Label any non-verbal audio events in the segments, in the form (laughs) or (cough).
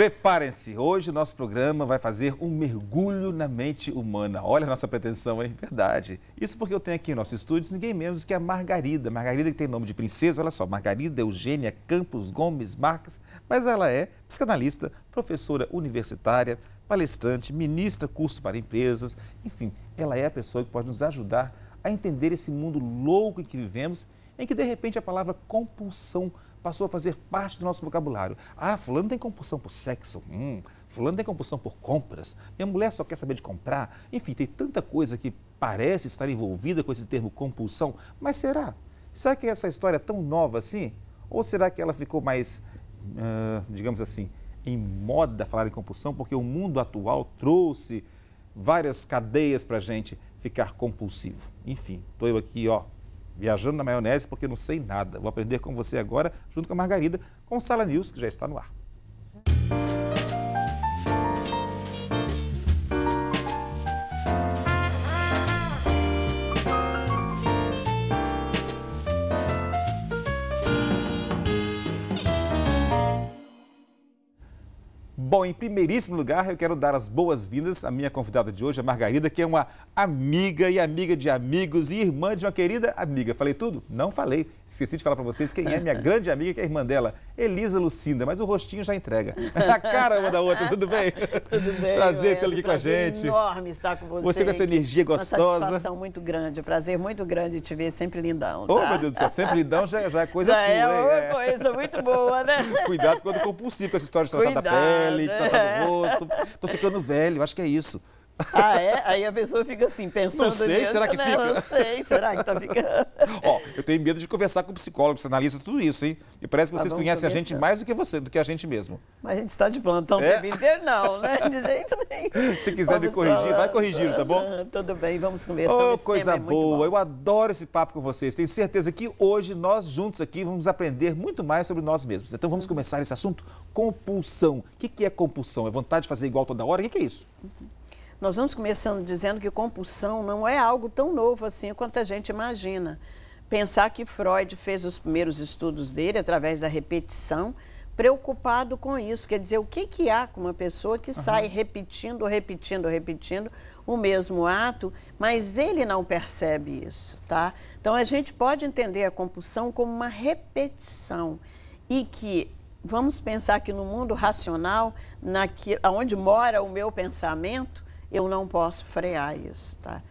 Preparem-se, hoje o nosso programa vai fazer um mergulho na mente humana. Olha a nossa pretensão, hein? Verdade. Isso porque eu tenho aqui em nossos estúdios ninguém menos que a Margarida. Margarida que tem nome de princesa, olha só, Margarida Eugênia Campos Gomes Marques, mas ela é psicanalista, professora universitária, palestrante, ministra curso para empresas, enfim, ela é a pessoa que pode nos ajudar a entender esse mundo louco em que vivemos, em que de repente a palavra compulsão passou a fazer parte do nosso vocabulário. Ah, fulano tem compulsão por sexo, hum, fulano tem compulsão por compras, minha mulher só quer saber de comprar. Enfim, tem tanta coisa que parece estar envolvida com esse termo compulsão, mas será? Será que essa história é tão nova assim? Ou será que ela ficou mais, uh, digamos assim, em moda falar em compulsão, porque o mundo atual trouxe várias cadeias para a gente ficar compulsivo? Enfim, estou eu aqui, ó, Viajando na maionese porque não sei nada. Vou aprender com você agora, junto com a Margarida, com o Sala News, que já está no ar. Bom, em primeiríssimo lugar, eu quero dar as boas-vindas à minha convidada de hoje, a Margarida, que é uma amiga e amiga de amigos e irmã de uma querida amiga. Falei tudo? Não falei. Esqueci de falar para vocês quem é minha (laughs) grande amiga, que é a irmã dela, Elisa Lucinda, mas o rostinho já entrega. (laughs) A cara uma da outra, tudo bem? Tudo bem. Prazer tê-la aqui com a gente. enorme estar com você. Você com essa energia gostosa. Uma satisfação muito grande, um prazer muito grande te ver sempre lindão. Tá? meu Deus do céu, sempre lindão já, é, já é coisa (laughs) já assim, é, É uma coisa muito boa, né? Cuidado quando compulsivo com essa história de tratar Cuidado. da pele amigdalite é. rosto. Tô ficando velho, acho que é isso. Ah, é? Aí a pessoa fica assim, pensando não sei, nisso, será que né? fica? Não sei, será que tá ficando? (laughs) Ó, eu tenho medo de conversar com o psicólogo, você analisa tudo isso, hein? E parece que tá vocês conhecem começar. a gente mais do que você, do que a gente mesmo. Mas a gente está de plantão é? o não, né? De jeito nenhum. (laughs) Se quiser vamos me corrigir, falar. vai corrigindo, tá bom? Ah, tudo bem, vamos conversar. Oh, esse coisa é boa, eu adoro esse papo com vocês. Tenho certeza que hoje nós juntos aqui vamos aprender muito mais sobre nós mesmos. Então vamos uhum. começar esse assunto, compulsão. O que é compulsão? É vontade de fazer igual toda hora? O que é isso? Uhum. Nós vamos começando dizendo que compulsão não é algo tão novo assim quanto a gente imagina. Pensar que Freud fez os primeiros estudos dele através da repetição, preocupado com isso. Quer dizer, o que, que há com uma pessoa que sai uhum. repetindo, repetindo, repetindo o mesmo ato, mas ele não percebe isso, tá? Então a gente pode entender a compulsão como uma repetição e que vamos pensar que no mundo racional, naquilo, onde mora o meu pensamento, eu não posso frear isso, tá?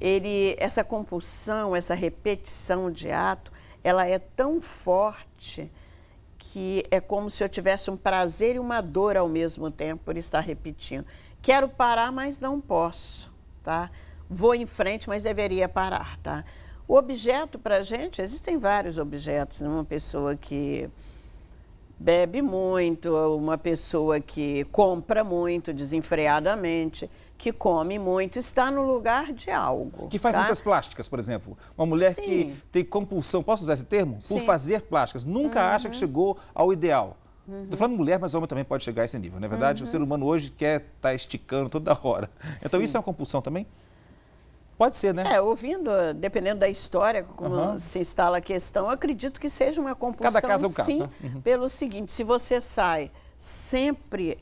Ele, essa compulsão, essa repetição de ato, ela é tão forte que é como se eu tivesse um prazer e uma dor ao mesmo tempo por estar repetindo. Quero parar, mas não posso, tá? Vou em frente, mas deveria parar, tá? O objeto para gente, existem vários objetos numa pessoa que bebe muito, uma pessoa que compra muito desenfreadamente, que come muito, está no lugar de algo. Que faz tá? muitas plásticas, por exemplo. Uma mulher Sim. que tem compulsão, posso usar esse termo? Sim. Por fazer plásticas. Nunca uhum. acha que chegou ao ideal. Estou uhum. falando mulher, mas homem também pode chegar a esse nível, não é verdade? Uhum. O ser humano hoje quer estar tá esticando toda hora. Então Sim. isso é uma compulsão também? Pode ser, né? É, ouvindo, dependendo da história, como uhum. se instala a questão, acredito que seja uma compulsão, Cada caso é um caso, sim, né? uhum. pelo seguinte, se você sai sempre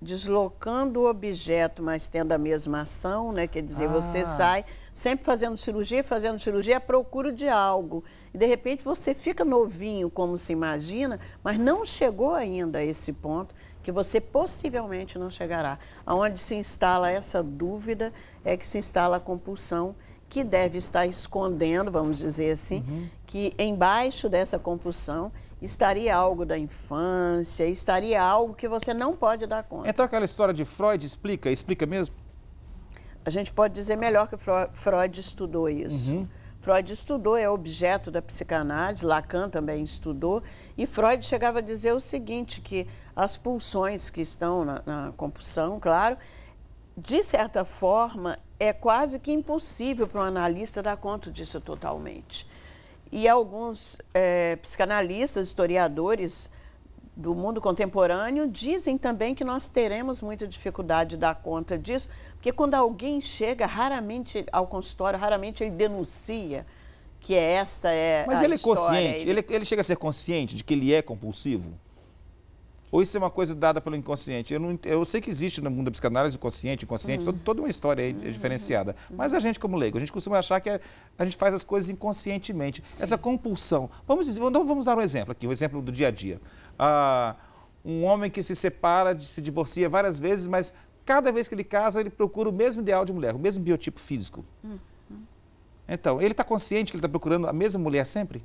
deslocando o objeto, mas tendo a mesma ação, né? Quer dizer, ah. você sai sempre fazendo cirurgia, fazendo cirurgia à procura de algo. E de repente você fica novinho, como se imagina, mas não chegou ainda a esse ponto que você possivelmente não chegará. Aonde se instala essa dúvida é que se instala a compulsão que deve estar escondendo, vamos dizer assim, uhum. que embaixo dessa compulsão estaria algo da infância, estaria algo que você não pode dar conta. Então aquela história de Freud explica, explica mesmo? A gente pode dizer melhor que Freud estudou isso. Uhum. Freud estudou, é objeto da psicanálise, Lacan também estudou, e Freud chegava a dizer o seguinte, que as pulsões que estão na, na compulsão, claro, de certa forma, é quase que impossível para um analista dar conta disso totalmente. E alguns é, psicanalistas, historiadores, do mundo contemporâneo dizem também que nós teremos muita dificuldade de dar conta disso, porque quando alguém chega raramente ao consultório, raramente ele denuncia que esta é Mas a ele é consciente, ele... É, ele, chega a ser consciente de que ele é compulsivo? Ou isso é uma coisa dada pelo inconsciente? Eu, não, eu sei que existe no mundo da psicanálise o consciente, inconsciente, uhum. todo, toda uma história aí uhum. diferenciada. Mas a gente, como leigo, a gente costuma achar que a, é, a gente faz as coisas inconscientemente. Sim. Essa compulsão. Vamos, dizer, vamos dar um exemplo aqui, um exemplo do dia a dia. Ah, um homem que se separa, se divorcia várias vezes, mas cada vez que ele casa, ele procura o mesmo ideal de mulher, o mesmo biotipo físico. Uhum. Então, ele está consciente que ele está procurando a mesma mulher sempre?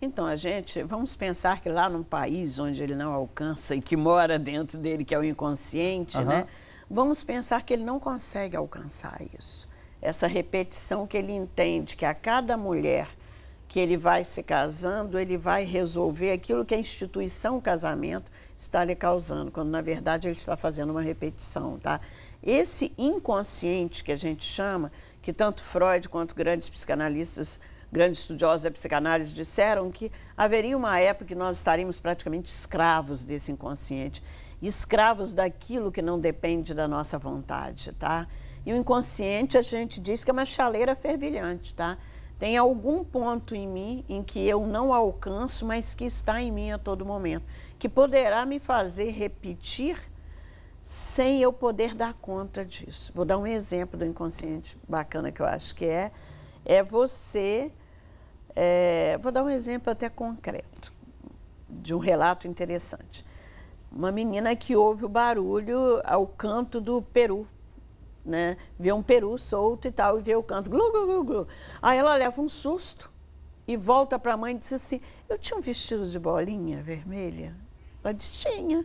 Então, a gente, vamos pensar que lá num país onde ele não alcança e que mora dentro dele, que é o inconsciente, uhum. né? Vamos pensar que ele não consegue alcançar isso. Essa repetição que ele entende que a cada mulher que ele vai se casando, ele vai resolver aquilo que a instituição casamento está lhe causando, quando na verdade ele está fazendo uma repetição, tá? Esse inconsciente que a gente chama, que tanto Freud quanto grandes psicanalistas grandes estudiosos da psicanálise disseram que haveria uma época que nós estaríamos praticamente escravos desse inconsciente, escravos daquilo que não depende da nossa vontade, tá? E o inconsciente a gente diz que é uma chaleira fervilhante, tá? Tem algum ponto em mim em que eu não alcanço, mas que está em mim a todo momento, que poderá me fazer repetir sem eu poder dar conta disso. Vou dar um exemplo do inconsciente bacana que eu acho que é é você. É, vou dar um exemplo até concreto, de um relato interessante. Uma menina que ouve o barulho ao canto do peru, né? Vê um peru solto e tal, e vê o canto, glu, glu, glu, glu. Aí ela leva um susto e volta para a mãe e diz assim: Eu tinha um vestido de bolinha vermelha? Ela diz: Tinha.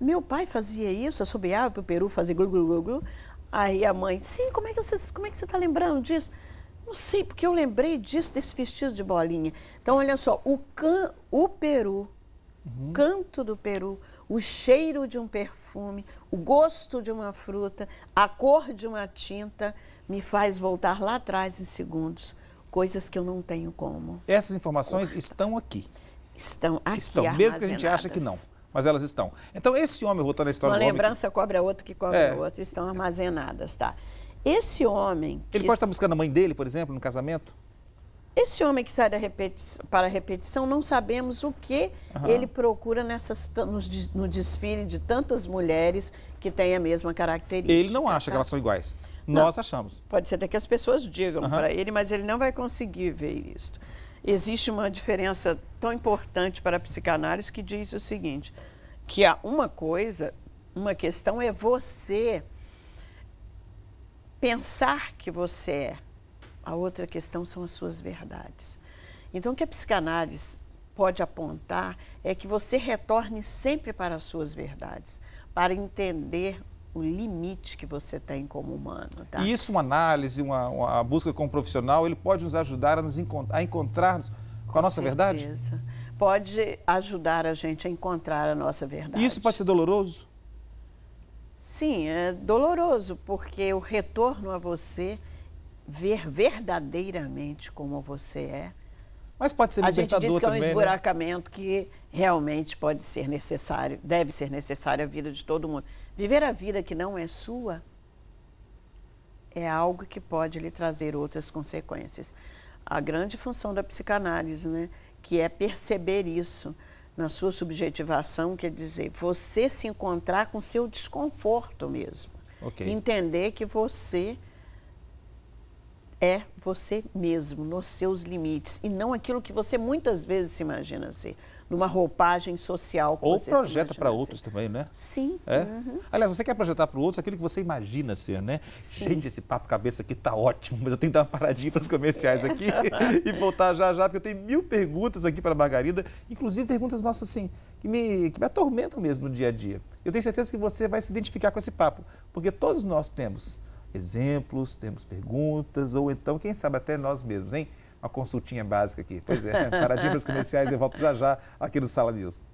Meu pai fazia isso, assobiava para o peru fazer glu, glu, glu, glu. Aí a mãe, sim, como é que você como é que você está lembrando disso? Não sei, porque eu lembrei disso, desse vestido de bolinha. Então, olha só, o, can, o Peru, uhum. canto do Peru, o cheiro de um perfume, o gosto de uma fruta, a cor de uma tinta, me faz voltar lá atrás em segundos, coisas que eu não tenho como. Essas informações estão aqui. Estão aqui. Estão, mesmo que a gente acha que não mas elas estão. Então, esse homem, voltando à história Uma do homem... Uma lembrança que... cobra outro que cobra é. outro, estão armazenadas, tá? Esse homem... Ele pode estar buscando a mãe dele, por exemplo, no casamento? Esse homem que sai repeti para a repetição, não sabemos o que uhum. ele procura nessas, no desfile de tantas mulheres que têm a mesma característica. Ele não acha tá? que elas são iguais. Não. Nós achamos. Pode ser até que as pessoas digam uhum. para ele, mas ele não vai conseguir ver isso existe uma diferença tão importante para a psicanálise que diz o seguinte, que há uma coisa, uma questão é você pensar que você é. A outra questão são as suas verdades. Então, o que a psicanálise pode apontar é que você retorne sempre para as suas verdades, para entender o limite que você tem como humano. Tá? E isso, uma análise, uma, uma busca com um profissional, ele pode nos ajudar a, nos encont a encontrarmos com, com a nossa certeza. verdade? Pode ajudar a gente a encontrar a nossa verdade. E isso pode ser doloroso? Sim, é doloroso, porque o retorno a você, ver verdadeiramente como você é, mas pode ser A gente diz que é um também, né? esburacamento né? que realmente pode ser necessário, deve ser necessário à vida de todo mundo. Viver a vida que não é sua é algo que pode lhe trazer outras consequências. A grande função da psicanálise, né, que é perceber isso na sua subjetivação, quer dizer, você se encontrar com seu desconforto mesmo. Okay. Entender que você é você mesmo, nos seus limites, e não aquilo que você muitas vezes se imagina ser, numa roupagem social. Que Ou você projeta para outros também, né? Sim. É? Uhum. Aliás, você quer projetar para outros aquilo que você imagina ser, né? Sim. Gente, esse papo cabeça aqui tá ótimo, mas eu tenho que dar uma paradinha para os comerciais aqui (laughs) e voltar já já, porque eu tenho mil perguntas aqui para Margarida, inclusive perguntas nossas assim, que me, que me atormentam mesmo no dia a dia. Eu tenho certeza que você vai se identificar com esse papo, porque todos nós temos exemplos, temos perguntas, ou então, quem sabe, até nós mesmos, hein? Uma consultinha básica aqui. Pois é, (laughs) paradigmas comerciais, eu volto já já aqui no Sala News.